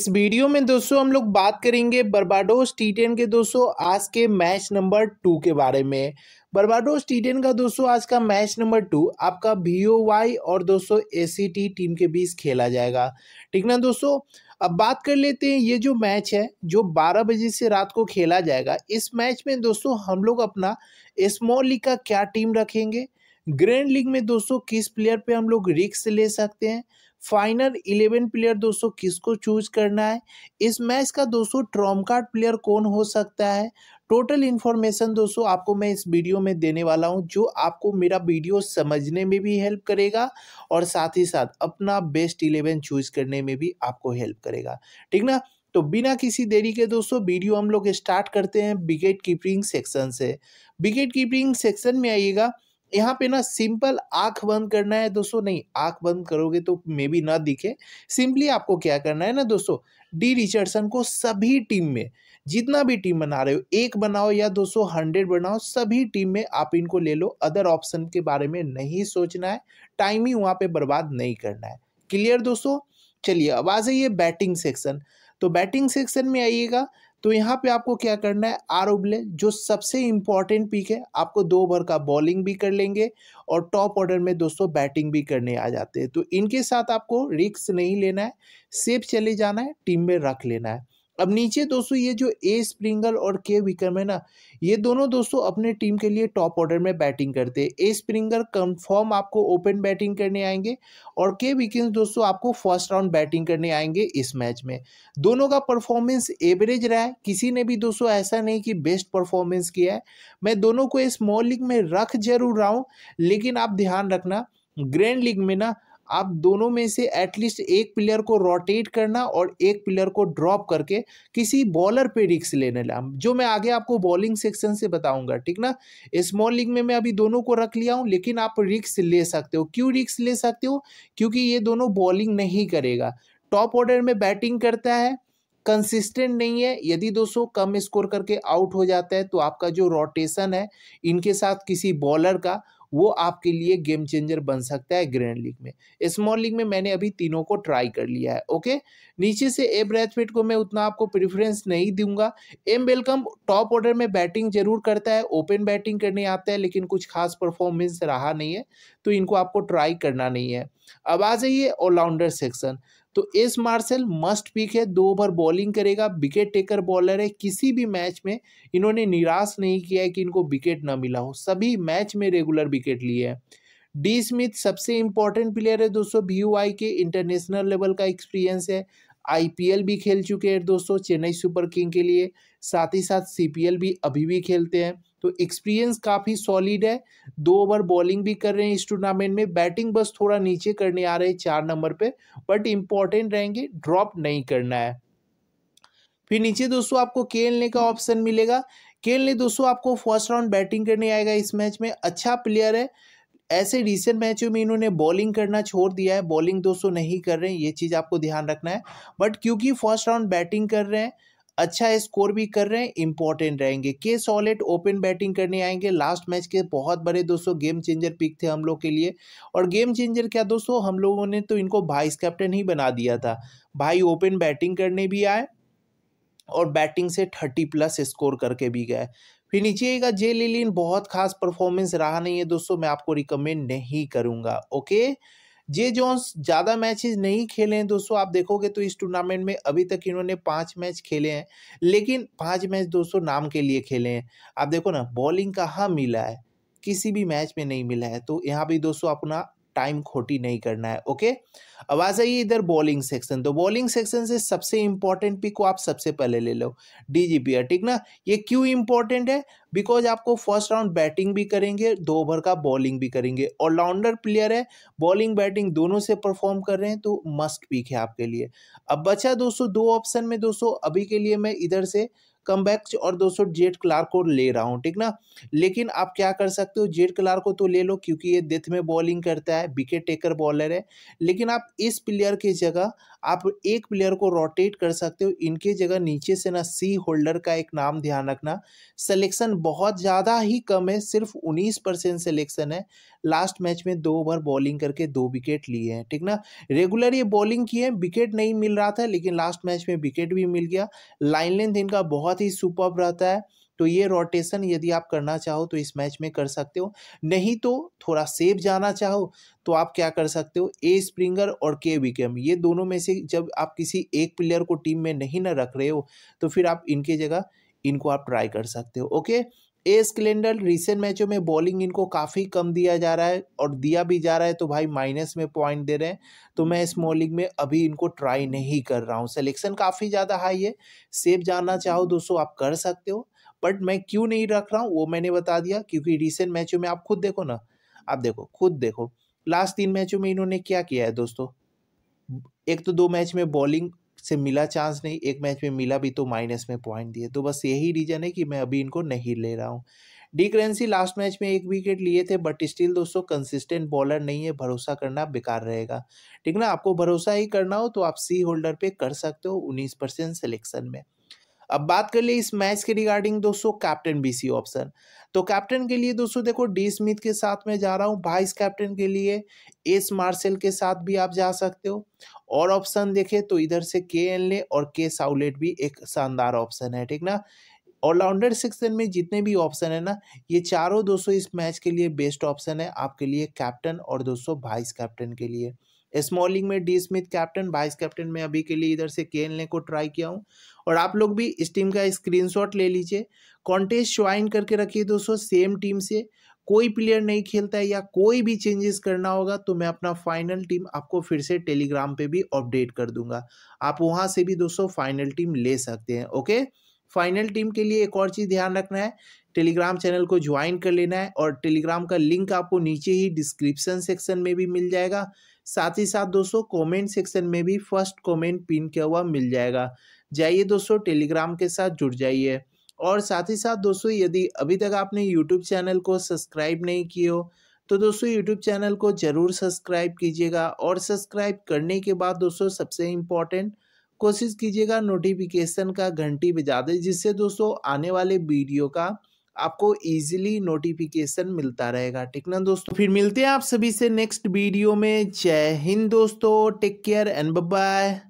इस वीडियो में दोस्तों हम लोग बात करेंगे बर्बाडोस टी टेन के दोस्तों आज के मैच नंबर टू के बारे में बर्बाडोस टी टेन का दोस्तों आज का मैच नंबर टू आपका वी ओ वाई और दोस्तों ए सी टी टीम के बीच खेला जाएगा ठीक ना दोस्तों अब बात कर लेते हैं ये जो मैच है जो 12 बजे से रात को खेला जाएगा इस मैच में दोस्तों हम लोग अपना स्मॉल लीग का क्या टीम रखेंगे ग्रैंड लीग में दोस्तों किस प्लेयर पे हम लोग रिक्स ले सकते हैं फाइनल इलेवन प्लेयर दोस्तों किसको चूज करना है इस मैच का दोस्तों ट्रॉम कार्ड प्लेयर कौन हो सकता है टोटल इन्फॉर्मेशन दोस्तों आपको मैं इस वीडियो में देने वाला हूं जो आपको मेरा वीडियो समझने में भी हेल्प करेगा और साथ ही साथ अपना बेस्ट इलेवन चूज करने में भी आपको हेल्प करेगा ठीक ना तो बिना किसी देरी के दोस्तों वीडियो हम लोग स्टार्ट करते हैं विकेट कीपिंग सेक्शन से विकेट कीपिंग सेक्शन में आइएगा यहाँ पे ना सिंपल आंख बंद करना है दोस्तों नहीं आंख बंद करोगे तो मे बी ना दिखे सिंपली आपको क्या करना है ना दोस्तों डी रिचर्डसन को सभी टीम में जितना भी टीम बना रहे हो एक बनाओ या दोस्तों हंड्रेड बनाओ सभी टीम में आप इनको ले लो अदर ऑप्शन के बारे में नहीं सोचना है टाइम ही वहाँ पे बर्बाद नहीं करना है क्लियर दोस्तों चलिए अब आ जाइए बैटिंग सेक्शन तो बैटिंग सेक्शन में आइएगा तो यहाँ पे आपको क्या करना है आर उबले जो सबसे इम्पॉर्टेंट पिक है आपको दो ओवर का बॉलिंग भी कर लेंगे और टॉप ऑर्डर में दोस्तों बैटिंग भी करने आ जाते हैं तो इनके साथ आपको रिक्स नहीं लेना है सेफ चले जाना है टीम में रख लेना है अब नीचे दोस्तों ये जो ए स्प्रिंगल और के विक्रम है ना ये दोनों दोस्तों अपने टीम के लिए टॉप ऑर्डर में बैटिंग करते हैं ए स्प्रिंगल कंफर्म आपको ओपन बैटिंग करने आएंगे और के विकिंस दोस्तों आपको फर्स्ट राउंड बैटिंग करने आएंगे इस मैच में दोनों का परफॉर्मेंस एवरेज रहा है किसी ने भी दोस्तों ऐसा नहीं कि बेस्ट परफॉर्मेंस किया है मैं दोनों को स्मॉल लीग में रख जरूर रहा हूँ लेकिन आप ध्यान रखना ग्रैंड लीग में ना आप दोनों में से एटलीस्ट एक प्लेयर को रोटेट करना और एक प्लेयर को ड्रॉप करके किसी बॉलर पे रिक्स लेने ला जो मैं आगे आपको बॉलिंग सेक्शन से बताऊंगा ठीक ना स्मॉल लीग में मैं अभी दोनों को रख लिया हूँ लेकिन आप रिक्स ले सकते हो क्यों रिक्स ले सकते हो क्योंकि ये दोनों बॉलिंग नहीं करेगा टॉप ऑर्डर में बैटिंग करता है कंसिस्टेंट नहीं है यदि दोस्तों कम स्कोर करके आउट हो जाता है तो आपका जो रोटेशन है इनके साथ किसी बॉलर का वो आपके लिए गेम चेंजर बन सकता है ग्रैंड लीग में स्मॉल लीग में मैंने अभी तीनों को ट्राई कर लिया है ओके नीचे से ए ब्रैथवेट को मैं उतना आपको प्रेफरेंस नहीं दूंगा एम बेलकम टॉप ऑर्डर में बैटिंग जरूर करता है ओपन बैटिंग करने आता है लेकिन कुछ खास परफॉर्मेंस रहा नहीं है तो इनको आपको ट्राई करना नहीं है अब आ जाइए ऑलराउंडर सेक्शन तो एस मार्शल मस्ट पिक है दो ओवर बॉलिंग करेगा विकेट टेकर बॉलर है किसी भी मैच में इन्होंने निराश नहीं किया है कि इनको विकेट ना मिला हो सभी मैच में रेगुलर विकेट लिए है डी स्मिथ सबसे इंपॉर्टेंट प्लेयर है दोस्तों वी के इंटरनेशनल लेवल का एक्सपीरियंस है आईपीएल भी खेल चुके हैं दोस्तों चेन्नई सुपर किंग के लिए साथ ही साथ सीपीएल भी अभी भी खेलते हैं तो एक्सपीरियंस काफ़ी सॉलिड है दो ओवर बॉलिंग भी कर रहे हैं इस टूर्नामेंट में बैटिंग बस थोड़ा नीचे करने आ रहे हैं चार नंबर पे बट इम्पॉर्टेंट रहेंगे ड्रॉप नहीं करना है फिर नीचे दोस्तों आपको खेलने का ऑप्शन मिलेगा खेलने दोस्तों आपको फर्स्ट राउंड बैटिंग करने आएगा इस मैच में अच्छा प्लेयर है ऐसे रिसेंट मैचों में इन्होंने बॉलिंग करना छोड़ दिया है बॉलिंग दोस्तों नहीं कर रहे हैं ये चीज़ आपको ध्यान रखना है बट क्योंकि फर्स्ट राउंड बैटिंग कर रहे हैं अच्छा स्कोर भी कर रहे हैं इंपॉर्टेंट रहेंगे के सॉलिड ओपन बैटिंग करने आएंगे लास्ट मैच के बहुत बड़े दोस्तों गेम चेंजर पिक थे हम लोग के लिए और गेम चेंजर क्या दोस्तों हम लोगों ने तो इनको वाइस कैप्टन ही बना दिया था भाई ओपन बैटिंग करने भी आए और बैटिंग से थर्टी प्लस स्कोर करके भी गए फिर का जे लिलिन बहुत खास परफॉर्मेंस रहा नहीं है दोस्तों मैं आपको रिकमेंड नहीं करूँगा ओके जे जोन्स ज़्यादा मैचेस नहीं खेले हैं दोस्तों आप देखोगे तो इस टूर्नामेंट में अभी तक इन्होंने पाँच मैच खेले हैं लेकिन पाँच मैच दोस्तों नाम के लिए खेले हैं आप देखो ना बॉलिंग कहाँ मिला है किसी भी मैच में नहीं मिला है तो यहाँ भी दोस्तों अपना टाइम खोटी नहीं करना है ओके अब आ जाइए इधर बॉलिंग सेक्शन तो बॉलिंग सेक्शन से सबसे इंपॉर्टेंट पिक को आप सबसे पहले ले लो डीजीपीआर ठीक ना ये क्यों इंपॉर्टेंट है बिकॉज आपको फर्स्ट राउंड बैटिंग भी करेंगे दो ओवर का बॉलिंग भी करेंगे ऑलराउंडर प्लेयर है बॉलिंग बैटिंग दोनों से परफॉर्म कर रहे हैं तो मस्ट पिक है आपके लिए अब बचा दोस्तों दो ऑप्शन में दोस्तों अभी के लिए मैं इधर से कम और दोस्तों जेट क्लार्क को ले रहा हूँ ठीक ना लेकिन आप क्या कर सकते हो जेट क्लार्क को तो ले लो क्योंकि ये डेथ में बॉलिंग करता है विकेट टेकर बॉलर है लेकिन आप इस प्लेयर की जगह आप एक प्लेयर को रोटेट कर सकते हो इनके जगह नीचे से ना सी होल्डर का एक नाम ध्यान रखना सिलेक्शन बहुत ज़्यादा ही कम है सिर्फ उन्नीस परसेंट सेलेक्शन है लास्ट मैच में दो ओवर बॉलिंग करके दो विकेट लिए हैं ठीक ना रेगुलर ये बॉलिंग किए विकेट नहीं मिल रहा था लेकिन लास्ट मैच में विकेट भी मिल गया लाइन लेंथ इनका बहुत ही सुपर रहता है तो ये रोटेशन यदि आप करना चाहो तो इस मैच में कर सकते हो नहीं तो थोड़ा सेफ जाना चाहो तो आप क्या कर सकते हो ए स्प्रिंगर और के विकेम ये दोनों में से जब आप किसी एक प्लेयर को टीम में नहीं ना रख रहे हो तो फिर आप इनके जगह इनको आप ट्राई कर सकते हो ओके ए स्कलेंडर रिसेंट मैचों में बॉलिंग इनको काफ़ी कम दिया जा रहा है और दिया भी जा रहा है तो भाई माइनस में पॉइंट दे रहे हैं तो मैं इस बॉलिंग में अभी इनको ट्राई नहीं कर रहा हूँ सिलेक्शन काफ़ी ज़्यादा हाई है सेफ जाना चाहो दोस्तों आप कर सकते हो बट मैं क्यों नहीं रख रहा हूँ वो मैंने बता दिया क्योंकि रिसेंट मैचों में आप खुद देखो ना आप देखो खुद देखो लास्ट तीन मैचों में इन्होंने क्या किया है दोस्तों एक तो दो मैच में बॉलिंग से मिला चांस नहीं एक मैच में मिला भी तो माइनस में पॉइंट दिए तो बस यही रीज़न है कि मैं अभी इनको नहीं ले रहा हूँ डी करेंसी लास्ट मैच में एक विकेट लिए थे बट स्टिल दोस्तों कंसिस्टेंट बॉलर नहीं है भरोसा करना बेकार रहेगा ठीक ना आपको भरोसा ही करना हो तो आप सी होल्डर पे कर सकते हो उन्नीस परसेंट सिलेक्शन में अब बात कर ले इस मैच के रिगार्डिंग दोस्तों कैप्टन बीसी ऑप्शन तो कैप्टन के लिए दोस्तों देखो डी स्मिथ के साथ में जा रहा हूँ वाइस कैप्टन के लिए एस मार्शल के साथ भी आप जा सकते हो और ऑप्शन देखे तो इधर से के एन ले और के साउलेट भी एक शानदार ऑप्शन है ठीक ना ऑलराउंडर सेक्शन में जितने भी ऑप्शन है ना ये चारों दोस्तों इस मैच के लिए बेस्ट ऑप्शन है आपके लिए कैप्टन और दोस्तों वाइस कैप्टन के लिए स्मॉलिंग में D Smith captain vice captain में अभी के लिए इधर से खेलने को ट्राई किया हूँ और आप लोग भी इस टीम का स्क्रीनशॉट ले लीजिए कॉन्टेस्ट ज्वाइन करके रखिए दोस्तों सेम टीम से कोई प्लेयर नहीं खेलता है या कोई भी चेंजेस करना होगा तो मैं अपना फाइनल टीम आपको फिर से टेलीग्राम पे भी अपडेट कर दूंगा आप वहां से भी दोस्तों फाइनल टीम ले सकते हैं ओके फाइनल टीम के लिए एक और चीज़ ध्यान रखना है टेलीग्राम चैनल को ज्वाइन कर लेना है और टेलीग्राम का लिंक आपको नीचे ही डिस्क्रिप्सन सेक्शन में भी मिल जाएगा साथ ही साथ दोस्तों कमेंट सेक्शन में भी फर्स्ट कमेंट पिन किया हुआ मिल जाएगा जाइए दोस्तों टेलीग्राम के साथ जुड़ जाइए और साथ ही साथ दोस्तों यदि अभी तक आपने यूट्यूब चैनल को सब्सक्राइब नहीं किया हो तो दोस्तों यूट्यूब चैनल को ज़रूर सब्सक्राइब कीजिएगा और सब्सक्राइब करने के बाद दोस्तों सबसे इम्पॉर्टेंट कोशिश कीजिएगा नोटिफिकेशन का घंटी बजा दें जिससे दोस्तों आने वाले वीडियो का आपको इजीली नोटिफिकेशन मिलता रहेगा ठीक ना दोस्तों फिर मिलते हैं आप सभी से नेक्स्ट वीडियो में जय हिंद दोस्तों टेक केयर एंड बाय